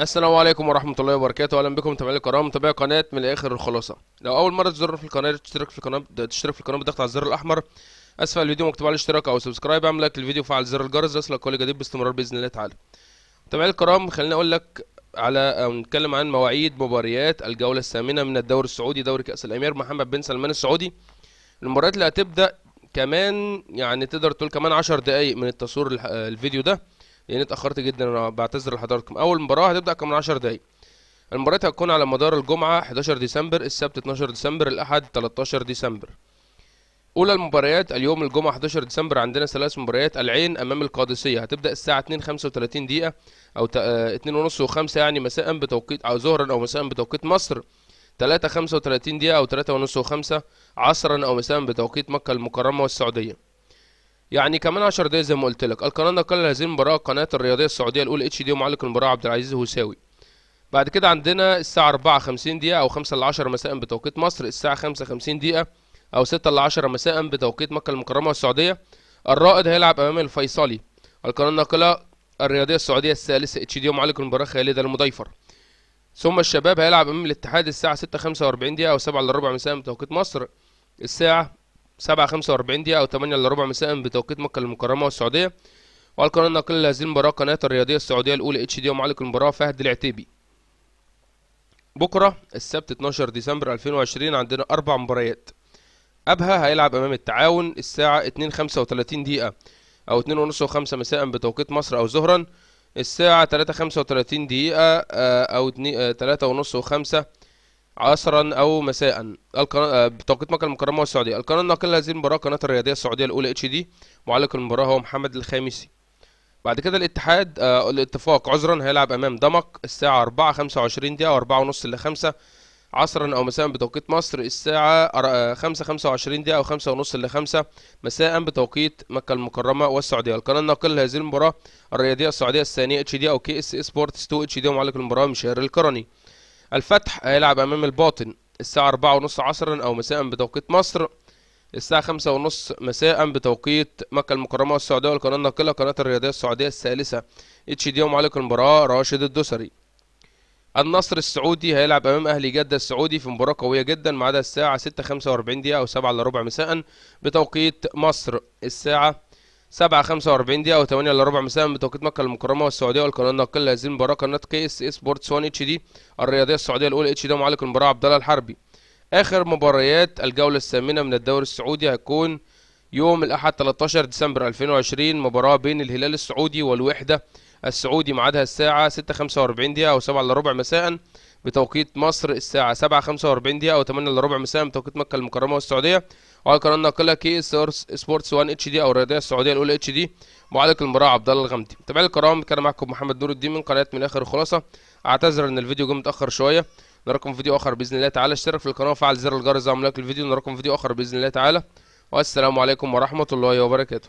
السلام عليكم ورحمة الله وبركاته أهلا بكم متابعي الكرام متابعي قناة من الآخر الخلاصة لو أول مرة تزورنا في القناة تشترك في القناة تشترك في القناة بالضغط على الزر الأحمر أسفل الفيديو مكتوب عليه اشتراك أو سبسكرايب أعمل لك الفيديو وفعل زر الجرس ليصلك كل جديد باستمرار بإذن الله تعالى متابعي الكرام خليني أقول لك على أو نتكلم عن مواعيد مباريات الجولة الثامنة من الدوري السعودي دوري كأس الأمير محمد بن سلمان السعودي المباريات اللي هتبدأ كمان يعني تقدر تقول كمان 10 دقايق من التصوير الفيديو ده لان يعني اتاخرت جدا انا بعتذر لحضراتكم اول مباراه هتبدا كمان 10 دقايق المباريات هتكون على مدار الجمعه 11 ديسمبر السبت 12 ديسمبر الاحد 13 ديسمبر اولى المباريات اليوم الجمعه 11 ديسمبر عندنا ثلاث مباريات العين امام القادسيه هتبدا الساعه 2:35 دقيقه او 2:30 آه، و5 يعني مساء بتوقيت او آه، ظهرا او مساء بتوقيت مصر 3:35 دقيقه او 3:30 و5 عصرا او مساء بتوقيت مكه المكرمه والسعوديه يعني كمان 10 دقايق زي ما قلت لك القناه الناقله لهذه المباراه قناه الرياضيه السعوديه الاول اتش دي ومعلق المباراه عبد العزيز هوساوي بعد كده عندنا الساعه خمسين دقيقه او 5 ل 10 مساء بتوقيت مصر الساعه خمسين دقيقه او 6 ل 10 مساء بتوقيت مكه المكرمه والسعوديه الرائد هيلعب امام الفيصلي القناه الناقله الرياضيه السعوديه الثالثه اتش دي ومعلق المباراه خالد المضيفر ثم الشباب هيلعب امام الاتحاد الساعه 6:45 دقيقه او 7 الا مساء بتوقيت مصر الساعه خمسة واربعين دقيقة أو تمانية إلا ربع مساء بتوقيت مكة المكرمة والسعودية والقناة الناقلة لهذه المباراة قناة الرياضية السعودية الأولى اتش دي ومعلق المباراة فهد العتيبي بكرة السبت 12 ديسمبر 2020 عندنا أربع مباريات أبها هيلعب أمام التعاون الساعة وتلاتين دقيقة أو اتنين و وخمسة مساء بتوقيت مصر أو ظهرا الساعة وتلاتين دقيقة آه، أو آه، تلاتة و وخمسة عصرا او مساء القناه آه، بتوقيت مكه المكرمه والسعوديه القناه الناقله لهذه المباراه قناه الرياضيه السعوديه الاولى اتش دي معلق المباراه هو محمد الخامسي بعد كده الاتحاد آه الاتفاق عذرا هيلعب امام دمك الساعه 4 25 دقيقه و 4 ونص ل 5 عصرا او مساء بتوقيت مصر الساعه 5 آه، 25 دقيقه او ونص ل 5 مساء بتوقيت مكه المكرمه والسعوديه القناه الناقله لهذه المباراه الرياضيه السعوديه الثانيه اتش دي او كي اس سبورتس 2 اتش دي ومعلق المباراه مشير الكرني الفتح هيلعب امام الباطن الساعة أربعة ونص عصرا أو مساء بتوقيت مصر الساعة خمسة ونص مساء بتوقيت مكة المكرمة والسعودية والقناة الناقلة قناة الرياضية السعودية الثالثة اتش دي ومعلق المباراة راشد الدوسري النصر السعودي هيلعب امام اهلي جده السعودي في مباراه قويه جدا عدا الساعه واربعين دقيقه او 7 الا ربع مساء بتوقيت مصر الساعه سبعة خمسة واربعين دقيقه وثمانية الا ربع مساء بتوقيت مكة المكرمة والسعودية والقناة الناقلة لهذه المباراة قناة كي اس اي سبورتس 1 اتش دي الرياضية السعودية الأولى اتش دي معلق المباراة عبد الله الحربي آخر مباريات الجولة الثامنة من الدوري السعودي هيكون يوم الأحد 13 ديسمبر 2020 مباراة بين الهلال السعودي والوحدة السعودي ميعادها الساعة 6:45 دقيقة أو 7 إلا ربع مساء بتوقيت مصر الساعة 7:45 دقيقة أو 8 إلا ربع مساء بتوقيت مكة المكرمة والسعودية وعلى القناة الناقلة كي اس ار سبورتس 1 اتش دي أو الرياضية السعودية الأولى اتش دي معلق المراعي عبد الله الغامدي متابعينا الكرام كان معكم محمد نور الدين من قناة من آخر الخلاصة أعتذر إن الفيديو جه متأخر شوية نراكم في فيديو آخر بإذن الله تعالى اشترك في القناة وفعل زر الجرس وعمل لايك الفيديو نراكم في فيديو آخر بإذن الله تعالى والسلام عليكم ورحمة الله وبركاته